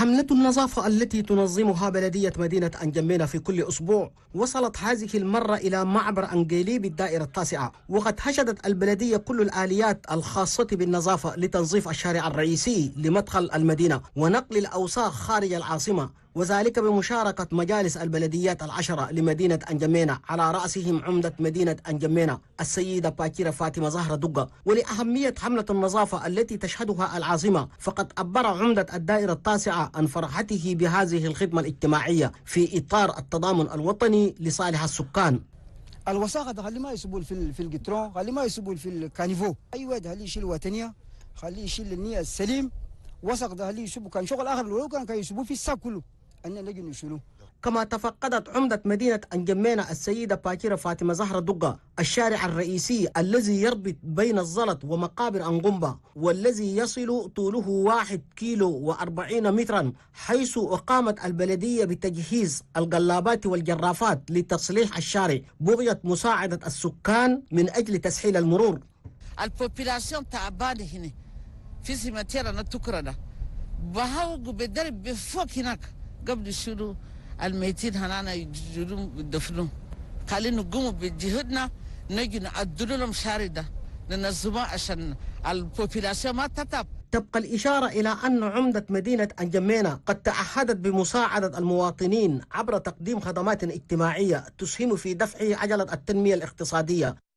حملة النظافة التي تنظمها بلدية مدينة أنجمينا في كل أسبوع وصلت هذه المرة إلى معبر أنجيلي بالدائرة التاسعة وقد حشدت البلدية كل الآليات الخاصة بالنظافة لتنظيف الشارع الرئيسي لمدخل المدينة ونقل الأوساخ خارج العاصمة وذلك بمشاركة مجالس البلديات العشرة لمدينة أنجمينة على رأسهم عمدة مدينة أنجمينة السيدة باكيرة فاطمة زهرة دقة ولأهمية حملة النظافة التي تشهدها العاصمة فقد عبر عمدة الدائرة التاسعة عن فرحته بهذه الخدمة الاجتماعية في إطار التضامن الوطني لصالح السكان الوساخه ده خلي ما يسبول في في القطرون خلي ما يسبول في الكانيفو اي واد خليه يشيل وطنيه خليه يشيل النيه السليم وسق ده خليه كان شغل اخر لو كان كان يسبو في الساق كله أن كما تفقدت عمدة مدينة أنجمينة السيدة باكيرة فاطمة زهرة دقة الشارع الرئيسي الذي يربط بين الزلط ومقابر أنغومبا والذي يصل طوله واحد كيلو وأربعين مترا حيث أقامت البلدية بتجهيز القلابات والجرافات لتصليح الشارع بغية مساعدة السكان من أجل تسهيل المرور البوبيلاسيون تعبانة هنا في سيماتيرا تكرنا بهاو بدرب بفوق هناك قبل شنو الميتين هنا يجرون بالدفنهم خلينا نقوم بجهدنا نجي نقدر لهم شاردة ننظمها عشان البوبيلاسيون ما تتعب تبقى الإشارة إلى أن عمدة مدينة أنجمينا قد تعهدت بمساعدة المواطنين عبر تقديم خدمات اجتماعية تسهم في دفع عجلة التنمية الاقتصادية